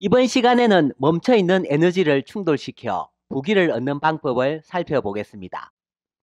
이번 시간에는 멈춰있는 에너지를 충돌시켜 부기를 얻는 방법을 살펴보겠습니다.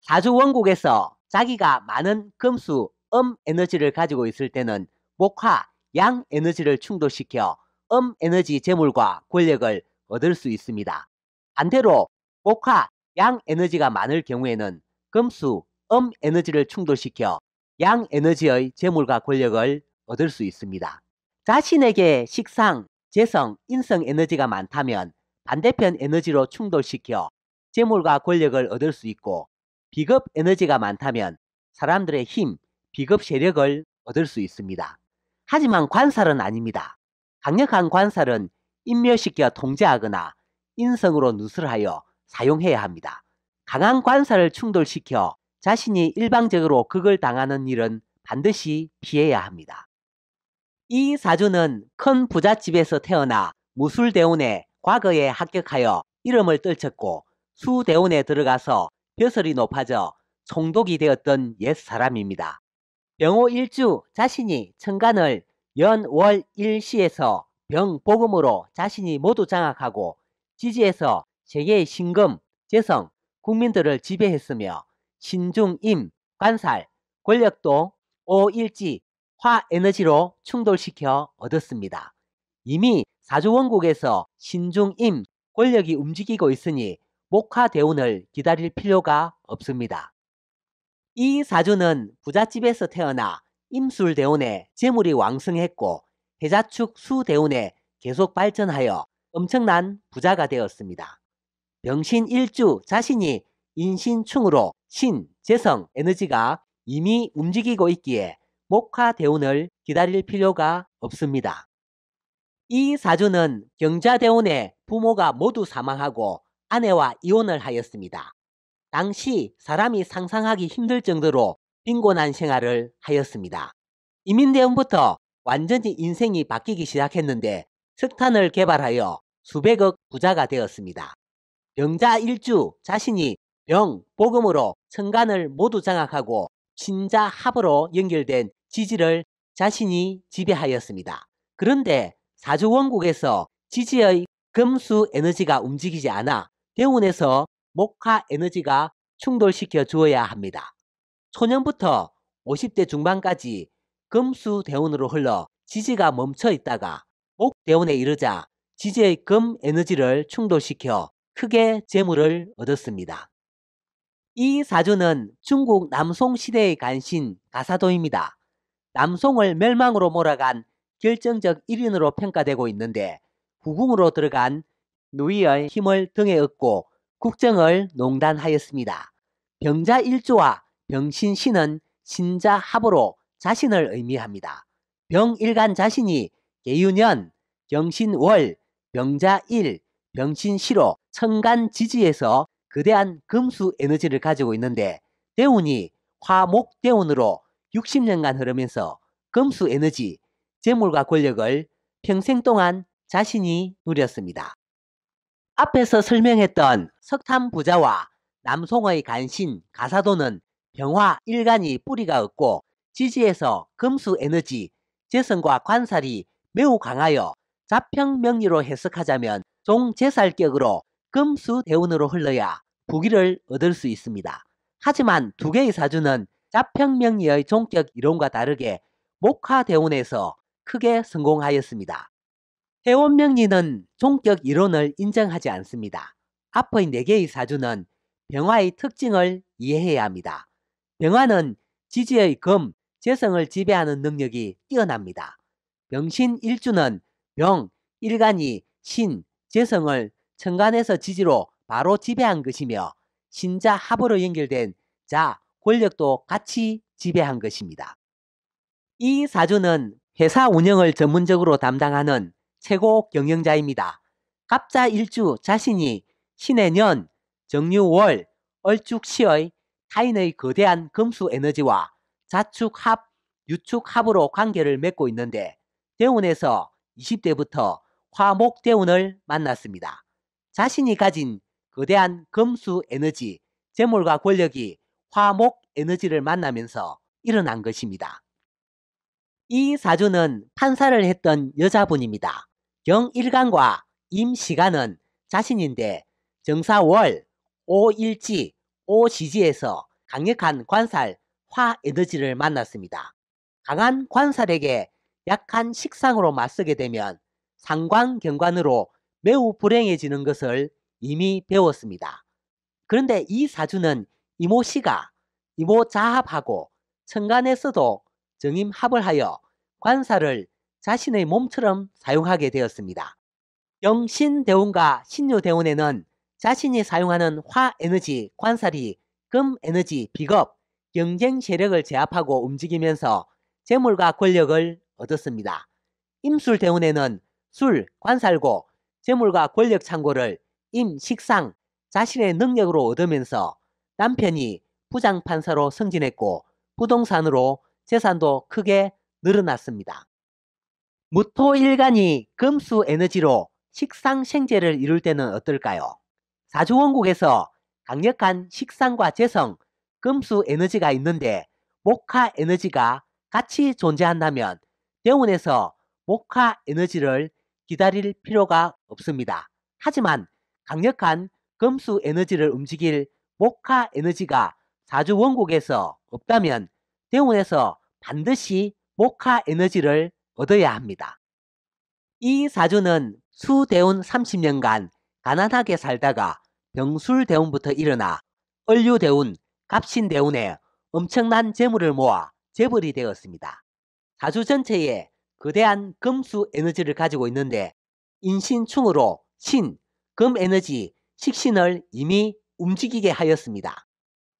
사주 원곡에서 자기가 많은 금수, 음 에너지를 가지고 있을 때는 목화, 양 에너지를 충돌시켜 음 에너지 재물과 권력을 얻을 수 있습니다. 반대로 목화, 양 에너지가 많을 경우에는 금수, 음 에너지를 충돌시켜 양 에너지의 재물과 권력을 얻을 수 있습니다. 자신에게 식상, 재성, 인성 에너지가 많다면 반대편 에너지로 충돌시켜 재물과 권력을 얻을 수 있고 비겁 에너지가 많다면 사람들의 힘, 비겁 세력을 얻을 수 있습니다. 하지만 관살은 아닙니다. 강력한 관살은 인멸시켜 통제하거나 인성으로 누설하여 사용해야 합니다. 강한 관살을 충돌시켜 자신이 일방적으로 극을 당하는 일은 반드시 피해야 합니다. 이 사주는 큰 부잣집에서 태어나 무술대운에 과거에 합격하여 이름을 떨쳤고 수대운에 들어가서 벼슬이 높아져 총독이 되었던 옛 사람입니다. 병호 일주 자신이 천간을 연월 일시에서 병복음으로 자신이 모두 장악하고 지지에서 세계의 신금, 재성, 국민들을 지배했으며 신중임, 관살, 권력도 오일지 화에너지로 충돌시켜 얻었습니다. 이미 사조원국에서 신중임 권력이 움직이고 있으니 목화 대운을 기다릴 필요가 없습니다. 이사주는 부잣집에서 태어나 임술 대운에 재물이 왕성했고 해자축 수 대운에 계속 발전하여 엄청난 부자가 되었습니다. 병신 일주 자신이 인신충으로 신, 재성, 에너지가 이미 움직이고 있기에 목화 대운을 기다릴 필요가 없습니다. 이 사주는 경자대운에 부모가 모두 사망하고 아내와 이혼을 하였습니다. 당시 사람이 상상하기 힘들 정도로 빈곤한 생활을 하였습니다. 이민대운부터 완전히 인생이 바뀌기 시작했는데 석탄을 개발하여 수백억 부자가 되었습니다. 병자 일주 자신이 병, 복음으로 천간을 모두 장악하고 신자 합으로 연결된 지지를 자신이 지배하였습니다. 그런데 사조 원국에서 지지의 금수 에너지가 움직이지 않아 대운에서 목화 에너지가 충돌시켜 주어야 합니다. 초년부터 50대 중반까지 금수 대운으로 흘러 지지가 멈춰 있다가 목 대운에 이르자 지지의 금 에너지를 충돌시켜 크게 재물을 얻었습니다. 이 사조는 중국 남송 시대의 간신 가사도입니다. 남송을 멸망으로 몰아간 결정적 1인으로 평가되고 있는데 후궁으로 들어간 누이의 힘을 등에 업고 국정을 농단하였습니다. 병자 일조와 병신 신은 신자 합으로 자신을 의미합니다. 병일간 자신이 개유년, 병신월, 병자일, 병신시로 천간 지지에서 그대한 금수 에너지를 가지고 있는데 대운이 화목대운으로 60년간 흐르면서 금수 에너지, 재물과 권력을 평생 동안 자신이 누렸습니다. 앞에서 설명했던 석탄 부자와 남송의 간신 가사도는 병화 일간이 뿌리가 없고 지지에서 금수 에너지, 재선과 관살이 매우 강하여 자평 명리로 해석하자면 종재살격으로 금수 대운으로 흘러야 부귀를 얻을 수 있습니다. 하지만 두 개의 사주는 자평명리의 종격 이론과 다르게 목화대원에서 크게 성공하였습니다. 해원명리는 종격 이론을 인정하지 않습니다. 앞의 4개의 사주는 병화의 특징을 이해해야 합니다. 병화는 지지의 금, 재성을 지배하는 능력이 뛰어납니다. 병신 일주는 병, 일간이 신, 재성을 천간에서 지지로 바로 지배한 것이며 신자 합으로 연결된 자, 권력도 같이 지배한 것입니다. 이 사주는 회사 운영을 전문적으로 담당하는 최고 경영자입니다. 갑자 일주 자신이 신의 년, 정유월, 얼죽시의 타인의 거대한 금수 에너지와 자축합, 유축합으로 관계를 맺고 있는데 대운에서 20대부터 화목대운을 만났습니다. 자신이 가진 거대한 금수 에너지, 재물과 권력이 화목 에너지를 만나면서 일어난 것입니다. 이 사주는 판사를 했던 여자분입니다. 경일간과 임시간은 자신인데 정사월, 오일지, 오시지에서 강력한 관살, 화에너지를 만났습니다. 강한 관살에게 약한 식상으로 맞서게 되면 상관경관으로 매우 불행해지는 것을 이미 배웠습니다. 그런데 이 사주는 이모씨가 이모자합하고 천간에서도 정임합을 하여 관사를 자신의 몸처럼 사용하게 되었습니다. 영신대운과 신유대운에는 자신이 사용하는 화에너지 관사리 금에너지 비겁 경쟁 세력을 제압하고 움직이면서 재물과 권력을 얻었습니다. 임술대운에는 술, 관살고 재물과 권력 창고를 임식상 자신의 능력으로 얻으면서 남편이 부장판사로 승진했고 부동산으로 재산도 크게 늘어났습니다. 무토일간이 금수 에너지로 식상생제를 이룰 때는 어떨까요? 사주원국에서 강력한 식상과 재성, 금수 에너지가 있는데 목화 에너지가 같이 존재한다면 대운에서 목화 에너지를 기다릴 필요가 없습니다. 하지만 강력한 금수 에너지를 움직일 복화 에너지가 4주 원곡에서 없다면 대운에서 반드시 목화 에너지를 얻어야 합니다. 이4주는 수대운 30년간 가난하게 살다가 병술대운부터 일어나 얼류대운 갑신대운에 엄청난 재물을 모아 재벌이 되었습니다. 4주 전체에 거대한 금수 에너지를 가지고 있는데 인신충으로 신, 금에너지, 식신을 이미 움직이게 하였습니다.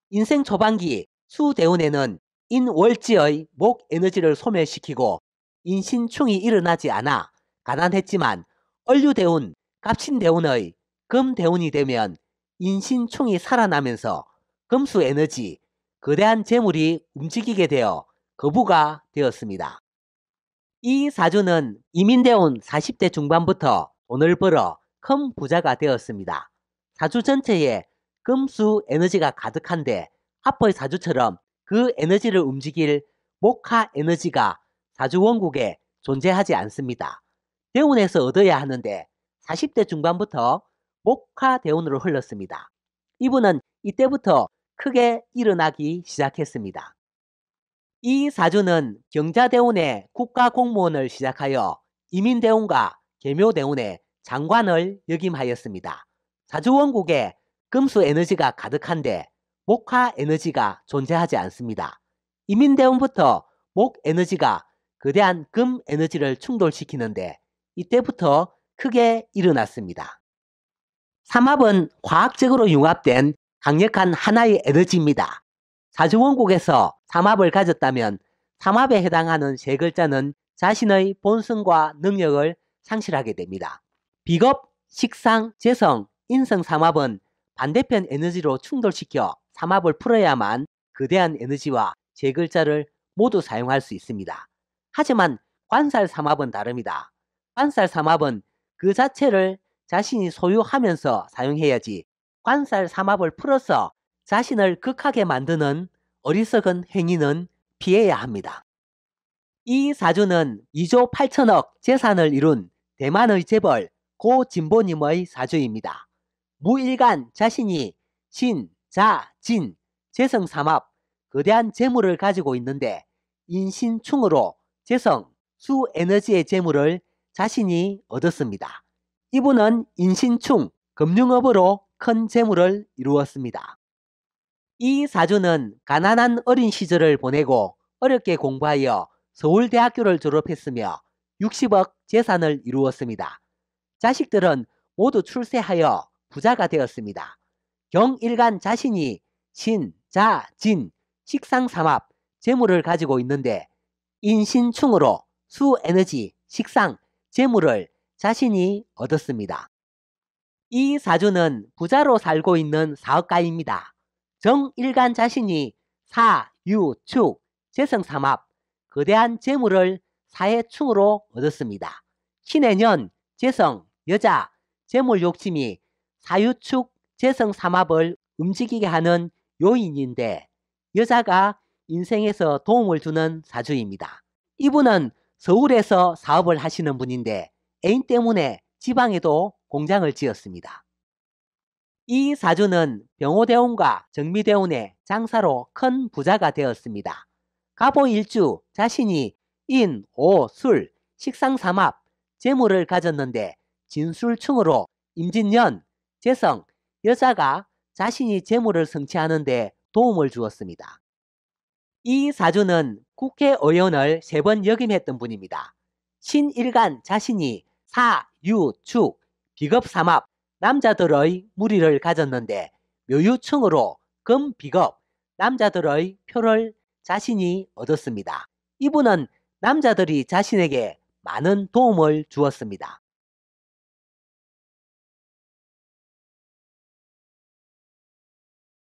인생 초반기 수대운에는 인월지의 목 에너지를 소멸시키고 인신충이 일어나지 않아 가난했지만 얼류대운, 갑신대운의 금대운이 되면 인신충이 살아나면서 금수 에너지, 거대한 재물이 움직이게 되어 거부가 되었습니다. 이 사주는 이민대운 40대 중반부터 돈을 벌어 큰 부자가 되었습니다. 사주 전체에 금수 에너지가 가득한데 앞의 사주처럼 그 에너지를 움직일 목화 에너지가 사주 원국에 존재하지 않습니다. 대운에서 얻어야 하는데 40대 중반부터 목화 대운으로 흘렀습니다. 이분은 이때부터 크게 일어나기 시작했습니다. 이 사주는 경자대운의 국가공무원을 시작하여 이민대운과 개묘대운의 장관을 역임하였습니다. 사주원국의 금수 에너지가 가득한데 목화 에너지가 존재하지 않습니다. 이민대원부터 목 에너지가 거대한 금 에너지를 충돌시키는데 이때부터 크게 일어났습니다. 삼합은 과학적으로 융합된 강력한 하나의 에너지입니다. 사주원국에서 삼합을 가졌다면 삼합에 해당하는 세 글자는 자신의 본성과 능력을 상실하게 됩니다. 비겁, 식상, 재성, 인성 삼합은 반대편 에너지로 충돌시켜 삼합을 풀어야만 거대한 에너지와 제 글자를 모두 사용할 수 있습니다. 하지만 관살 삼합은 다릅니다. 관살 삼합은 그 자체를 자신이 소유하면서 사용해야지 관살 삼합을 풀어서 자신을 극하게 만드는 어리석은 행위는 피해야 합니다. 이 사주는 2조 8천억 재산을 이룬 대만의 재벌 고 진보님의 사주입니다. 무일간 자신이 신, 자, 진, 재성 삼합, 거대한 재물을 가지고 있는데 인신충으로 재성, 수 에너지의 재물을 자신이 얻었습니다. 이분은 인신충, 금융업으로 큰 재물을 이루었습니다. 이 사주는 가난한 어린 시절을 보내고 어렵게 공부하여 서울대학교를 졸업했으며 60억 재산을 이루었습니다. 자식들은 모두 출세하여 부자가 되었습니다. 경일간 자신이 신, 자, 진, 식상삼합, 재물을 가지고 있는데 인신충으로 수에너지, 식상, 재물을 자신이 얻었습니다. 이 사주는 부자로 살고 있는 사업가입니다. 정일간 자신이 사, 유, 축, 재성삼합, 거대한 재물을 사해충으로 얻었습니다. 신해년, 재성, 여자, 재물 욕심이 사유축 재성 삼합을 움직이게 하는 요인인데 여자가 인생에서 도움을 주는 사주입니다. 이분은 서울에서 사업을 하시는 분인데 애인 때문에 지방에도 공장을 지었습니다. 이 사주는 병호대운과 정미대운의 장사로 큰 부자가 되었습니다. 가보일주 자신이 인, 오, 술, 식상삼합, 재물을 가졌는데 진술충으로 임진년 재성, 여자가 자신이 재물을 성취하는데 도움을 주었습니다. 이 사주는 국회의원을 세 번 역임했던 분입니다. 신일간 자신이 사, 유, 축, 비겁삼합, 남자들의 무리를 가졌는데 묘유층으로 금, 비겁, 남자들의 표를 자신이 얻었습니다. 이분은 남자들이 자신에게 많은 도움을 주었습니다.